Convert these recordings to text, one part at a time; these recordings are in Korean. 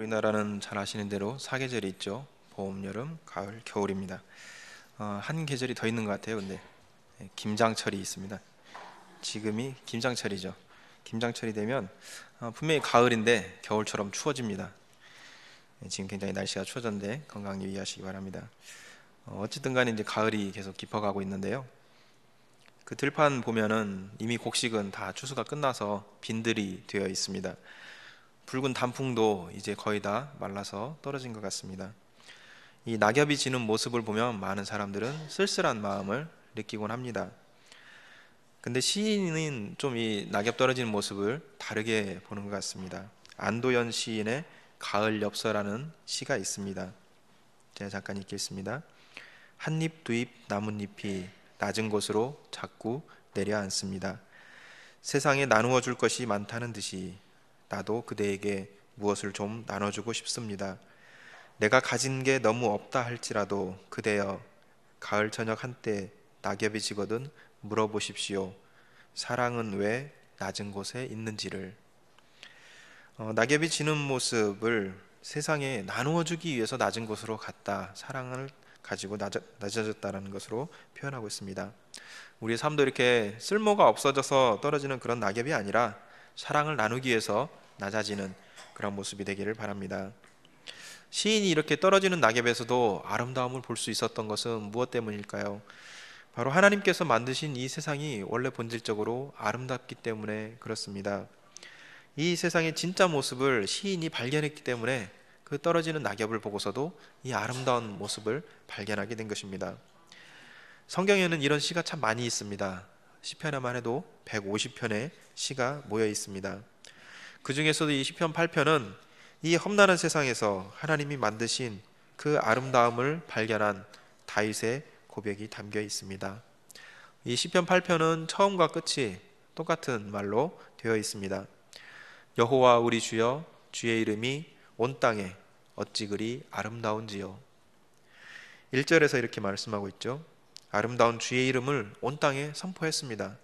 우리나라는 잘 아시는 대로 사계절이 있죠. 봄, 여름, 가을, 겨울입니다. 어, 한 계절이 더 있는 것 같아요. 근데 예, 김장철이 있습니다. 지금이 김장철이죠. 김장철이 되면 어, 분명히 가을인데 겨울처럼 추워집니다. 예, 지금 굉장히 날씨가 추워졌는데 건강 유의하시기 바랍니다. 어, 어쨌든 간에 이제 가을이 계속 깊어가고 있는데요. 그 들판 보면은 이미 곡식은 다 추수가 끝나서 빈들이 되어 있습니다. 붉은 단풍도 이제 거의 다 말라서 떨어진 것 같습니다. 이 낙엽이 지는 모습을 보면 많은 사람들은 쓸쓸한 마음을 느끼곤 합니다. 근데 시인은 좀 이 낙엽 떨어지는 모습을 다르게 보는 것 같습니다. 안도연 시인의 가을 엽서라는 시가 있습니다. 제가 잠깐 읽겠습니다. 한 잎 두 잎 나뭇잎이 낮은 곳으로 자꾸 내려앉습니다. 세상에 나누어 줄 것이 많다는 듯이 나도 그대에게 무엇을 좀 나눠주고 싶습니다. 내가 가진 게 너무 없다 할지라도 그대여 가을 저녁 한때 낙엽이 지거든 물어보십시오. 사랑은 왜 낮은 곳에 있는지를 어, 낙엽이 지는 모습을 세상에 나누어 주기 위해서 낮은 곳으로 갔다. 사랑을 가지고 낮아, 낮아졌다라는 것으로 표현하고 있습니다. 우리의 삶도 이렇게 쓸모가 없어져서 떨어지는 그런 낙엽이 아니라 사랑을 나누기 위해서 낮아지는 그런 모습이 되기를 바랍니다. 시인이 이렇게 떨어지는 낙엽에서도 아름다움을 볼 수 있었던 것은 무엇 때문일까요? 바로 하나님께서 만드신 이 세상이 원래 본질적으로 아름답기 때문에 그렇습니다. 이 세상의 진짜 모습을 시인이 발견했기 때문에 그 떨어지는 낙엽을 보고서도 이 아름다운 모습을 발견하게 된 것입니다. 성경에는 이런 시가 참 많이 있습니다. 시편에만 해도 150편에 시가 모여 있습니다. 그 중에서도 이 시편 8편은 이 험난한 세상에서 하나님이 만드신 그 아름다움을 발견한 다윗의 고백이 담겨 있습니다. 이 시편 8편은 처음과 끝이 똑같은 말로 되어 있습니다. 여호와 우리 주여 주의 이름이 온 땅에 어찌 그리 아름다운지요. 1절에서 이렇게 말씀하고 있죠. 아름다운 주의 이름을 온 땅에 선포했습니다.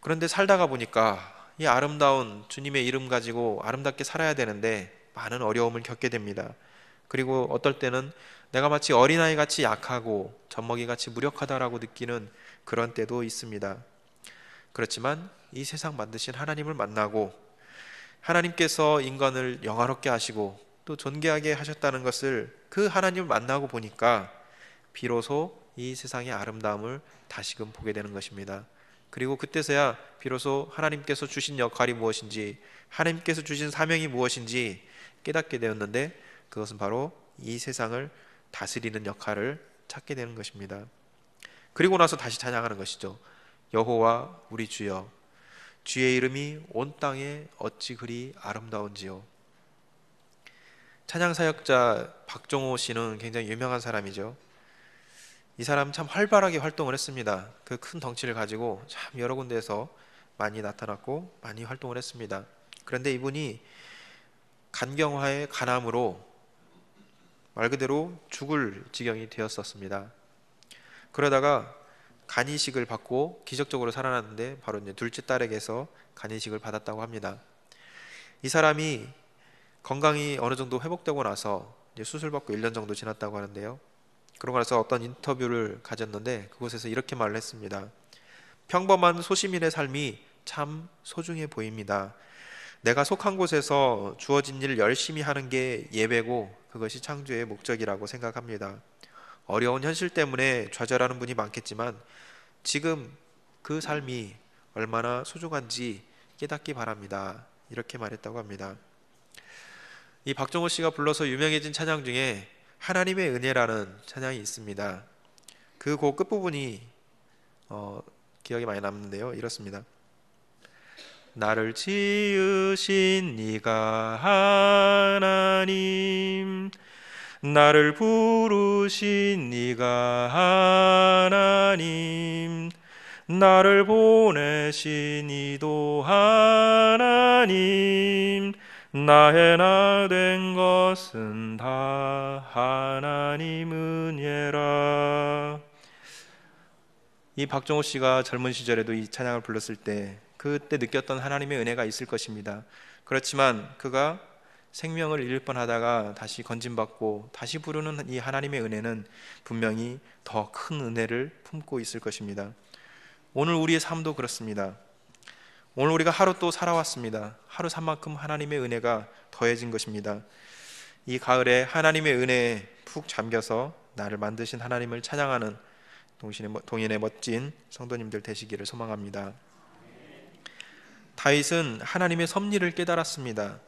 그런데 살다가 보니까 이 아름다운 주님의 이름 가지고 아름답게 살아야 되는데 많은 어려움을 겪게 됩니다. 그리고 어떨 때는 내가 마치 어린아이 같이 약하고 젖먹이 같이 무력하다라고 느끼는 그런 때도 있습니다. 그렇지만 이 세상 만드신 하나님을 만나고 하나님께서 인간을 영화롭게 하시고 또 존귀하게 하셨다는 것을 그 하나님을 만나고 보니까 비로소 이 세상의 아름다움을 다시금 보게 되는 것입니다. 그리고 그때서야 비로소 하나님께서 주신 역할이 무엇인지 하나님께서 주신 사명이 무엇인지 깨닫게 되었는데 그것은 바로 이 세상을 다스리는 역할을 찾게 되는 것입니다. 그리고 나서 다시 찬양하는 것이죠. 여호와 우리 주여 주의 이름이 온 땅에 어찌 그리 아름다운지요. 찬양 사역자 박종호 씨는 굉장히 유명한 사람이죠. 이 사람 참 활발하게 활동을 했습니다. 그 큰 덩치를 가지고 참 여러 군데에서 많이 나타났고 많이 활동을 했습니다. 그런데 이분이 간경화의 간암으로 말 그대로 죽을 지경이 되었었습니다. 그러다가 간이식을 받고 기적적으로 살아났는데 바로 이제 둘째 딸에게서 간이식을 받았다고 합니다. 이 사람이 건강이 어느 정도 회복되고 나서 수술 받고 1년 정도 지났다고 하는데요. 그러고 나서 어떤 인터뷰를 가졌는데 그곳에서 이렇게 말을 했습니다. 평범한 소시민의 삶이 참 소중해 보입니다. 내가 속한 곳에서 주어진 일 열심히 하는 게 예배고 그것이 창조의 목적이라고 생각합니다. 어려운 현실 때문에 좌절하는 분이 많겠지만 지금 그 삶이 얼마나 소중한지 깨닫기 바랍니다. 이렇게 말했다고 합니다. 이 박종호 씨가 불러서 유명해진 찬양 중에 하나님의 은혜라는 찬양이 있습니다. 그 곡 끝부분이 어, 기억이 많이 남는데요. 이렇습니다. 나를 지으신 네가 하나님 나를 부르신 네가 하나님 나를 보내신 이도 하나님 나의 나 된 것은 다 하나님 은혜라. 이 박정호 씨가 젊은 시절에도 이 찬양을 불렀을 때 그때 느꼈던 하나님의 은혜가 있을 것입니다. 그렇지만 그가 생명을 잃을 뻔하다가 다시 건진받고 다시 부르는 이 하나님의 은혜는 분명히 더 큰 은혜를 품고 있을 것입니다. 오늘 우리의 삶도 그렇습니다. 오늘 우리가 하루 또 살아왔습니다. 하루 산만큼 하나님의 은혜가 더해진 것입니다. 이 가을에 하나님의 은혜에 푹 잠겨서 나를 만드신 하나님을 찬양하는 동인의 멋진 성도님들 되시기를 소망합니다. 다윗은 하나님의 섭리를 깨달았습니다.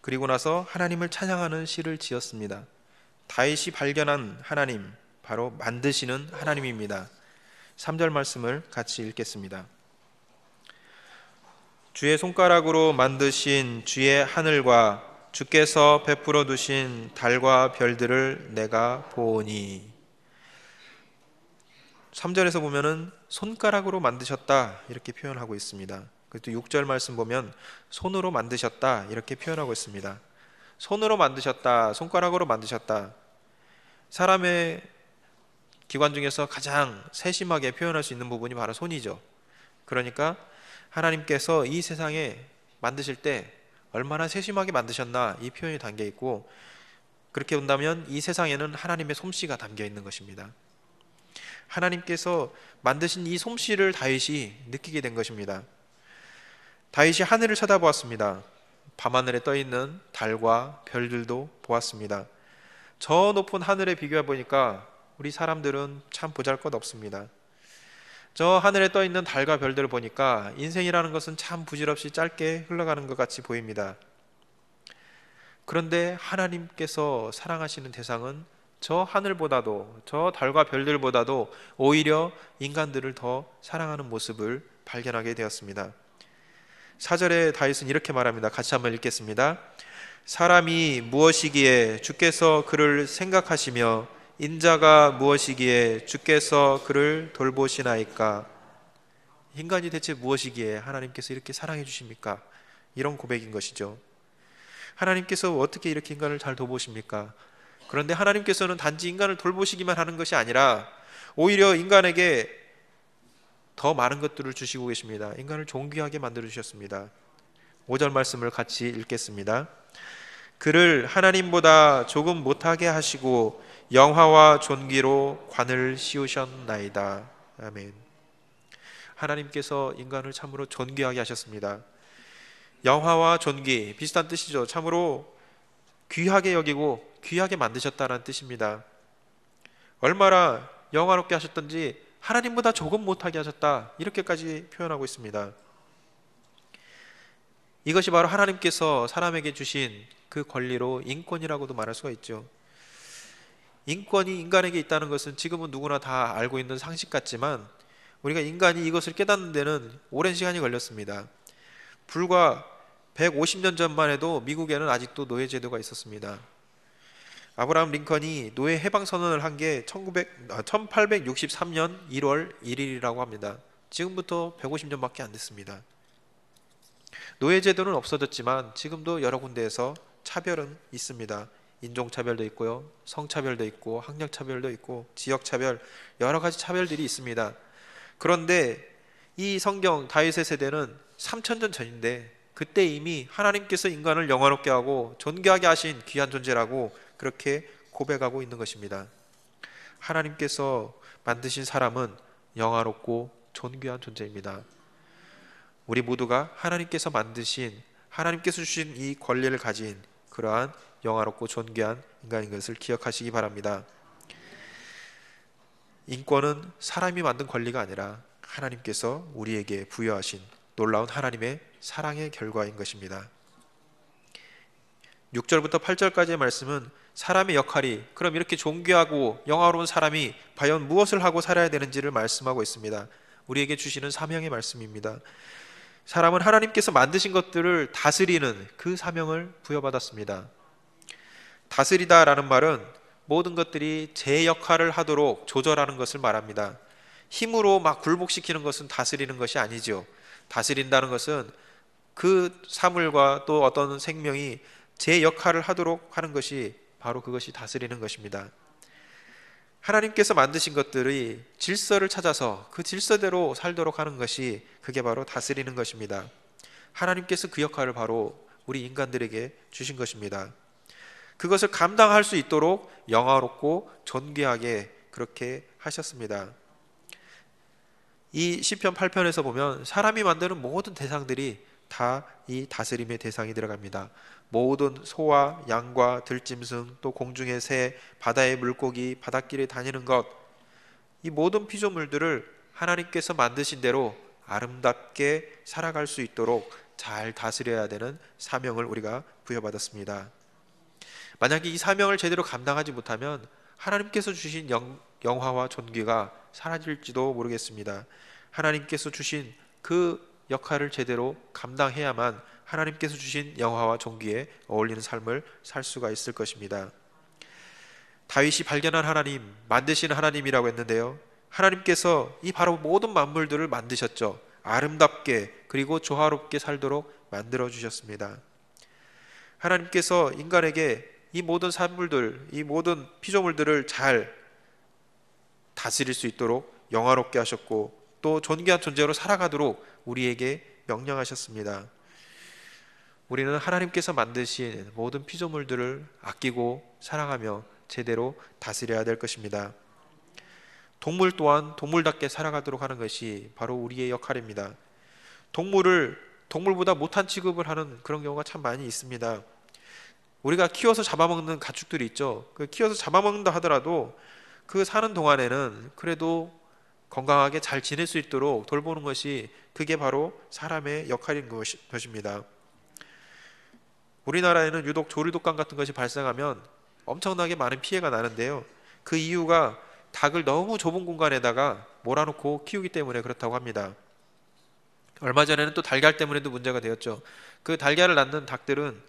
그리고 나서 하나님을 찬양하는 시를 지었습니다. 다윗이 발견한 하나님, 바로 만드시는 하나님입니다. 3절 말씀을 같이 읽겠습니다. 주의 손가락으로 만드신 주의 하늘과 주께서 베풀어 두신 달과 별들을 내가 보니 3절에서 보면은 손가락으로 만드셨다 이렇게 표현하고 있습니다. 그리고 6절 말씀 보면 손으로 만드셨다 이렇게 표현하고 있습니다. 손으로 만드셨다, 손가락으로 만드셨다. 사람의 기관 중에서 가장 세심하게 표현할 수 있는 부분이 바로 손이죠. 그러니까 하나님께서 이 세상에 만드실 때 얼마나 세심하게 만드셨나 이 표현이 담겨 있고 그렇게 본다면 이 세상에는 하나님의 솜씨가 담겨 있는 것입니다. 하나님께서 만드신 이 솜씨를 다윗이 느끼게 된 것입니다. 다윗이 하늘을 쳐다보았습니다. 밤하늘에 떠 있는 달과 별들도 보았습니다. 저 높은 하늘에 비교해 보니까 우리 사람들은 참 보잘것없습니다. 저 하늘에 떠 있는 달과 별들을 보니까 인생이라는 것은 참 부질없이 짧게 흘러가는 것 같이 보입니다. 그런데 하나님께서 사랑하시는 대상은 저 하늘보다도 저 달과 별들보다도 오히려 인간들을 더 사랑하는 모습을 발견하게 되었습니다. 사절에 다윗은 이렇게 말합니다. 같이 한번 읽겠습니다. 사람이 무엇이기에 주께서 그를 생각하시며 인자가 무엇이기에 주께서 그를 돌보시나이까? 인간이 대체 무엇이기에 하나님께서 이렇게 사랑해 주십니까? 이런 고백인 것이죠. 하나님께서 어떻게 이렇게 인간을 잘 돌보십니까? 그런데 하나님께서는 단지 인간을 돌보시기만 하는 것이 아니라 오히려 인간에게 더 많은 것들을 주시고 계십니다. 인간을 존귀하게 만들어 주셨습니다. 5절 말씀을 같이 읽겠습니다. 그를 하나님보다 조금 못하게 하시고 영화와 존귀로 관을 씌우셨나이다. 아멘. 하나님께서 인간을 참으로 존귀하게 하셨습니다. 영화와 존귀 비슷한 뜻이죠. 참으로 귀하게 여기고 귀하게 만드셨다는 뜻입니다. 얼마나 영화롭게 하셨던지 하나님보다 조금 못하게 하셨다 이렇게까지 표현하고 있습니다. 이것이 바로 하나님께서 사람에게 주신 그 권리로 인권이라고도 말할 수가 있죠. 인권이 인간에게 있다는 것은 지금은 누구나 다 알고 있는 상식 같지만 우리가 인간이 이것을 깨닫는 데는 오랜 시간이 걸렸습니다. 불과 150년 전만 해도 미국에는 아직도 노예 제도가 있었습니다. 아브라함 링컨이 노예 해방 선언을 한 게 1863년 아, 1월 1일이라고 합니다. 지금부터 150년밖에 안 됐습니다. 노예 제도는 없어졌지만 지금도 여러 군데에서 차별은 있습니다. 인종 차별도 있고요. 성차별도 있고 학력 차별도 있고 지역 차별 여러 가지 차별들이 있습니다. 그런데 이 성경 다윗의 세대는 3천년 전인데 그때 이미 하나님께서 인간을 영화롭게 하고 존귀하게 하신 귀한 존재라고 그렇게 고백하고 있는 것입니다. 하나님께서 만드신 사람은 영화롭고 존귀한 존재입니다. 우리 모두가 하나님께서 만드신 하나님께서 주신 이 권리를 가진 그러한 영화롭고 존귀한 인간인 것을 기억하시기 바랍니다. 인권은 사람이 만든 권리가 아니라 하나님께서 우리에게 부여하신 놀라운 하나님의 사랑의 결과인 것입니다. 6절부터 8절까지의 말씀은 사람의 역할이 그럼 이렇게 존귀하고 영화로운 사람이 과연 무엇을 하고 살아야 되는지를 말씀하고 있습니다. 우리에게 주시는 사명의 말씀입니다. 사람은 하나님께서 만드신 것들을 다스리는 그 사명을 부여받았습니다. 다스리다 라는 말은 모든 것들이 제 역할을 하도록 조절하는 것을 말합니다. 힘으로 막 굴복시키는 것은 다스리는 것이 아니죠. 다스린다는 것은 그 사물과 또 어떤 생명이 제 역할을 하도록 하는 것이 바로 그것이 다스리는 것입니다. 하나님께서 만드신 것들의 질서를 찾아서 그 질서대로 살도록 하는 것이 그게 바로 다스리는 것입니다. 하나님께서 그 역할을 바로 우리 인간들에게 주신 것입니다. 그것을 감당할 수 있도록 영화롭고 존귀하게 그렇게 하셨습니다. 이 시편 8편에서 보면 사람이 만드는 모든 대상들이 다이 다스림의 대상이 들어갑니다. 모든 소와 양과 들짐승 또 공중의 새, 바다의 물고기, 바닷길에 다니는 것 이 모든 피조물들을 하나님께서 만드신 대로 아름답게 살아갈 수 있도록 잘 다스려야 되는 사명을 우리가 부여받았습니다. 만약에 이 사명을 제대로 감당하지 못하면 하나님께서 주신 영, 화와 존귀가 사라질지도 모르겠습니다. 하나님께서 주신 그 역할을 제대로 감당해야만 하나님께서 주신 영화와 종기에 어울리는 삶을 살 수가 있을 것입니다. 다윗이 발견한 하나님, 만드신 하나님이라고 했는데요. 하나님께서 이 바로 모든 만물들을 만드셨죠. 아름답게 그리고 조화롭게 살도록 만들어 주셨습니다. 하나님께서 인간에게 이 모든 산물들, 이 모든 피조물들을 잘 다스릴 수 있도록 영화롭게 하셨고 또 존귀한 존재로 살아가도록 우리에게 명령하셨습니다. 우리는 하나님께서 만드신 모든 피조물들을 아끼고 사랑하며 제대로 다스려야 될 것입니다. 동물 또한 동물답게 살아가도록 하는 것이 바로 우리의 역할입니다. 동물을 동물보다 못한 취급을 하는 그런 경우가 참 많이 있습니다. 우리가 키워서 잡아먹는 가축들이 있죠. 그 키워서 잡아먹는다 하더라도 그 사는 동안에는 그래도 건강하게 잘 지낼 수 있도록 돌보는 것이 그게 바로 사람의 역할인 것입니다. 우리나라에는 유독 조류독감 같은 것이 발생하면 엄청나게 많은 피해가 나는데요. 그 이유가 닭을 너무 좁은 공간에다가 몰아놓고 키우기 때문에 그렇다고 합니다. 얼마 전에는 또 달걀 때문에도 문제가 되었죠. 그 달걀을 낳는 닭들은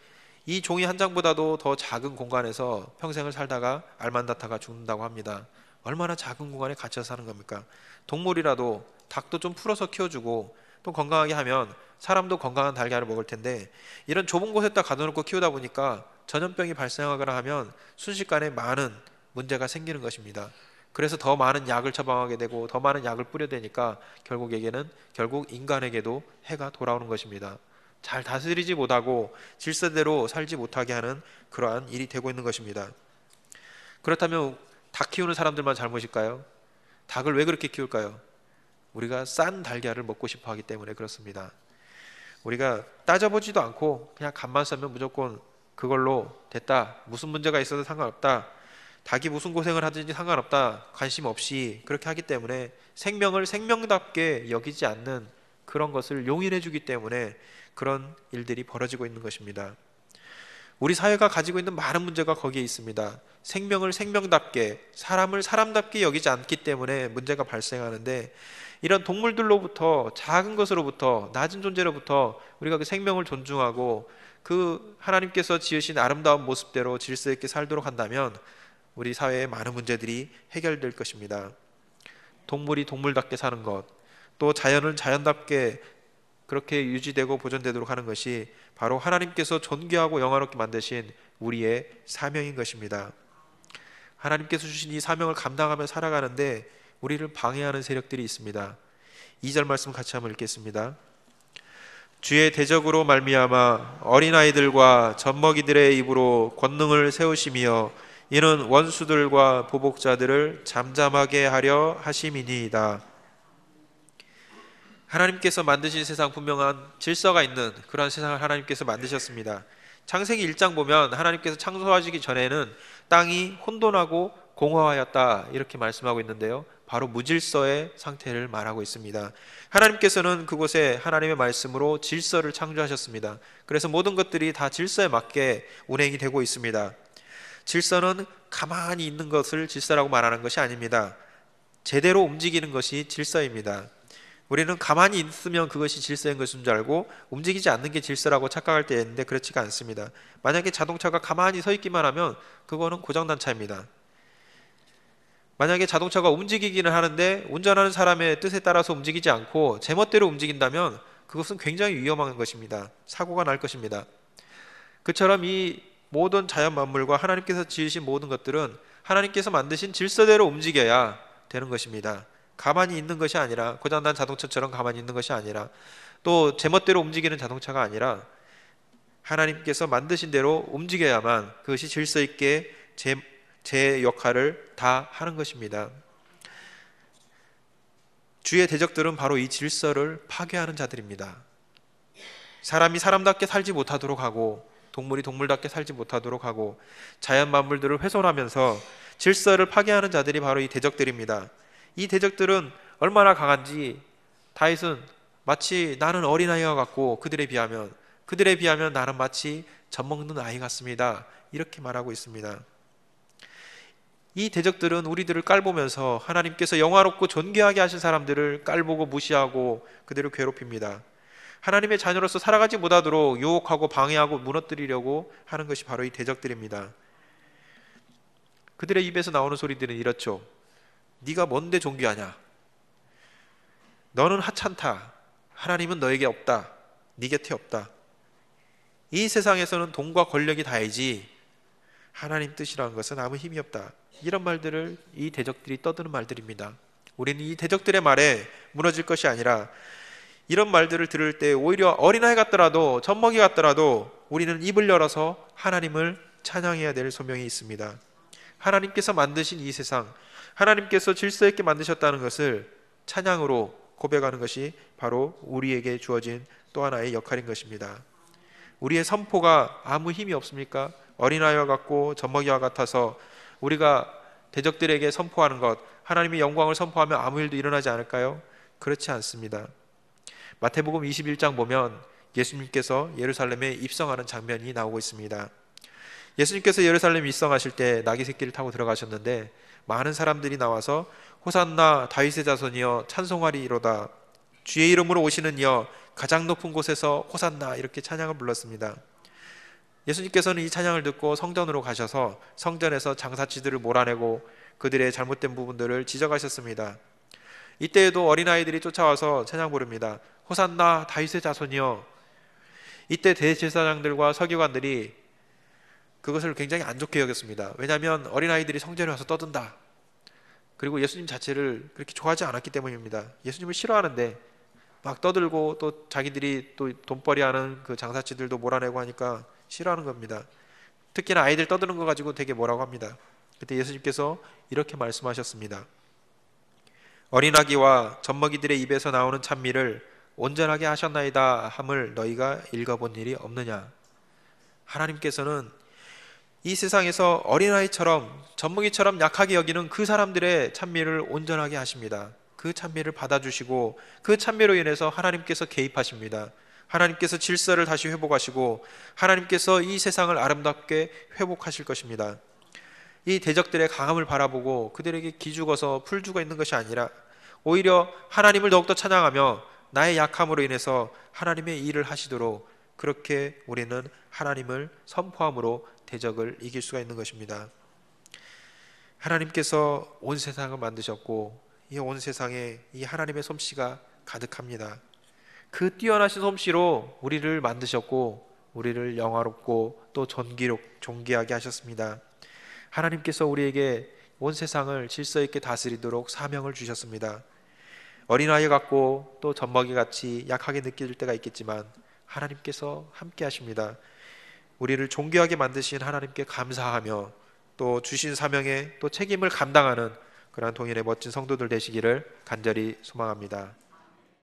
이 종이 한 장보다도 더 작은 공간에서 평생을 살다가 알만다가 죽는다고 합니다. 얼마나 작은 공간에 갇혀 사는 겁니까? 동물이라도 닭도 좀 풀어서 키워주고 또 건강하게 하면 사람도 건강한 달걀을 먹을 텐데 이런 좁은 곳에다 가둬놓고 키우다 보니까 전염병이 발생하거나 하면 순식간에 많은 문제가 생기는 것입니다. 그래서 더 많은 약을 처방하게 되고 더 많은 약을 뿌려대니까 결국에게는 결국 인간에게도 해가 돌아오는 것입니다. 잘 다스리지 못하고 질서대로 살지 못하게 하는 그러한 일이 되고 있는 것입니다. 그렇다면 닭 키우는 사람들만 잘못일까요? 닭을 왜 그렇게 키울까요? 우리가 싼 달걀을 먹고 싶어 하기 때문에 그렇습니다. 우리가 따져보지도 않고 그냥 간만 싸면 무조건 그걸로 됐다. 무슨 문제가 있어도 상관없다. 닭이 무슨 고생을 하든지 상관없다. 관심 없이 그렇게 하기 때문에 생명을 생명답게 여기지 않는 그런 것을 용인해 주기 때문에 그런 일들이 벌어지고 있는 것입니다. 우리 사회가 가지고 있는 많은 문제가 거기에 있습니다. 생명을 생명답게, 사람을 사람답게 여기지 않기 때문에 문제가 발생하는데 이런 동물들로부터 작은 것으로부터 낮은 존재로부터 우리가 그 생명을 존중하고 그 하나님께서 지으신 아름다운 모습대로 질서 있게 살도록 한다면 우리 사회의 많은 문제들이 해결될 것입니다. 동물이 동물답게 사는 것, 또 자연을 자연답게 그렇게 유지되고 보존되도록 하는 것이 바로 하나님께서 존귀하고 영화롭게 만드신 우리의 사명인 것입니다. 하나님께서 주신 이 사명을 감당하며 살아가는데 우리를 방해하는 세력들이 있습니다. 2절 말씀 같이 한번 읽겠습니다. 주의 대적으로 말미암아 어린아이들과 젖먹이들의 입으로 권능을 세우시며 이는 원수들과 보복자들을 잠잠하게 하려 하심이니이다. 하나님께서 만드신 세상 분명한 질서가 있는 그런 세상을 하나님께서 만드셨습니다. 창세기 1장 보면 하나님께서 창조하시기 전에는 땅이 혼돈하고 공허하였다 이렇게 말씀하고 있는데요. 바로 무질서의 상태를 말하고 있습니다. 하나님께서는 그곳에 하나님의 말씀으로 질서를 창조하셨습니다. 그래서 모든 것들이 다 질서에 맞게 운행이 되고 있습니다. 질서는 가만히 있는 것을 질서라고 말하는 것이 아닙니다. 제대로 움직이는 것이 질서입니다. 우리는 가만히 있으면 그것이 질서인 것인 줄 알고 움직이지 않는 게 질서라고 착각할 때가 있는데 그렇지가 않습니다. 만약에 자동차가 가만히 서 있기만 하면 그거는 고장난 차입니다. 만약에 자동차가 움직이기는 하는데 운전하는 사람의 뜻에 따라서 움직이지 않고 제멋대로 움직인다면 그것은 굉장히 위험한 것입니다. 사고가 날 것입니다. 그처럼 이 모든 자연 만물과 하나님께서 지으신 모든 것들은 하나님께서 만드신 질서대로 움직여야 되는 것입니다. 가만히 있는 것이 아니라 고장난 자동차처럼 가만히 있는 것이 아니라 또 제멋대로 움직이는 자동차가 아니라 하나님께서 만드신 대로 움직여야만 그것이 질서 있게 제, 제 역할을 다 하는 것입니다. 주의 대적들은 바로 이 질서를 파괴하는 자들입니다. 사람이 사람답게 살지 못하도록 하고 동물이 동물답게 살지 못하도록 하고 자연 만물들을 훼손하면서 질서를 파괴하는 자들이 바로 이 대적들입니다. 이 대적들은 얼마나 강한지 다윗은 마치 나는 어린아이와 같고 그들에 비하면 그들에 비하면 나는 마치 젖먹는 아이 같습니다. 이렇게 말하고 있습니다. 이 대적들은 우리들을 깔보면서 하나님께서 영화롭고 존귀하게 하신 사람들을 깔보고 무시하고 그들을 괴롭힙니다. 하나님의 자녀로서 살아가지 못하도록 유혹하고 방해하고 무너뜨리려고 하는 것이 바로 이 대적들입니다. 그들의 입에서 나오는 소리들은 이렇죠. 네가 뭔데 존귀하냐? 너는 하찮다. 하나님은 너에게 없다. 네 곁에 없다. 이 세상에서는 돈과 권력이 다이지 하나님 뜻이라는 것은 아무 힘이 없다. 이런 말들을 이 대적들이 떠드는 말들입니다. 우리는 이 대적들의 말에 무너질 것이 아니라 이런 말들을 들을 때 오히려 어린아이 같더라도 젖먹이 같더라도 우리는 입을 열어서 하나님을 찬양해야 될 소명이 있습니다. 하나님께서 만드신 이 세상, 하나님께서 질서 있게 만드셨다는 것을 찬양으로 고백하는 것이 바로 우리에게 주어진 또 하나의 역할인 것입니다. 우리의 선포가 아무 힘이 없습니까? 어린아이와 같고 젖먹이와 같아서 우리가 대적들에게 선포하는 것, 하나님의 영광을 선포하면 아무 일도 일어나지 않을까요? 그렇지 않습니다. 마태복음 21장 보면 예수님께서 예루살렘에 입성하는 장면이 나오고 있습니다. 예수님께서 예루살렘 입성하실 때 나귀 새끼를 타고 들어가셨는데 많은 사람들이 나와서 호산나 다윗의 자손이여 찬송하리이로다 주의 이름으로 오시는 이여 가장 높은 곳에서 호산나 이렇게 찬양을 불렀습니다. 예수님께서는 이 찬양을 듣고 성전으로 가셔서 성전에서 장사치들을 몰아내고 그들의 잘못된 부분들을 지적하셨습니다. 이때에도 어린아이들이 쫓아와서 찬양 부릅니다. 호산나 다윗의 자손이여 이때 대제사장들과 서기관들이 그것을 굉장히 안 좋게 여겼습니다. 왜냐하면 어린아이들이 성전에 와서 떠든다. 그리고 예수님 자체를 그렇게 좋아하지 않았기 때문입니다. 예수님을 싫어하는데 막 떠들고 또 자기들이 또 돈벌이하는 그 장사치들도 몰아내고 하니까 싫어하는 겁니다. 특히나 아이들 떠드는 거 가지고 되게 뭐라고 합니다. 그때 예수님께서 이렇게 말씀하셨습니다. 어린아기와 젖먹이들의 입에서 나오는 찬미를 온전하게 하셨나이다 함을 너희가 읽어본 일이 없느냐. 하나님께서는 이 세상에서 어린아이처럼 전무기처럼 약하게 여기는 그 사람들의 찬미를 온전하게 하십니다. 그 찬미를 받아주시고 그 찬미로 인해서 하나님께서 개입하십니다. 하나님께서 질서를 다시 회복하시고 하나님께서 이 세상을 아름답게 회복하실 것입니다. 이 대적들의 강함을 바라보고 그들에게 기죽어서 풀주가 있는 것이 아니라 오히려 하나님을 더욱더 찬양하며 나의 약함으로 인해서 하나님의 일을 하시도록 그렇게 우리는 하나님을 선포함으로 대적을 이길 수가 있는 것입니다. 하나님께서 온 세상을 만드셨고 이 온 세상에 이 하나님의 솜씨가 가득합니다. 그 뛰어나신 솜씨로 우리를 만드셨고 우리를 영화롭고 또 전기록 존귀하게 하셨습니다. 하나님께서 우리에게 온 세상을 질서 있게 다스리도록 사명을 주셨습니다. 어린아이 같고 또 젖먹이 같이 약하게 느껴 때가 있겠지만 하나님께서 함께 하십니다. 우리를 존귀하게 만드신 하나님께 감사하며 또 주신 사명에 또 책임을 감당하는 그러한 동일의 멋진 성도들 되시기를 간절히 소망합니다.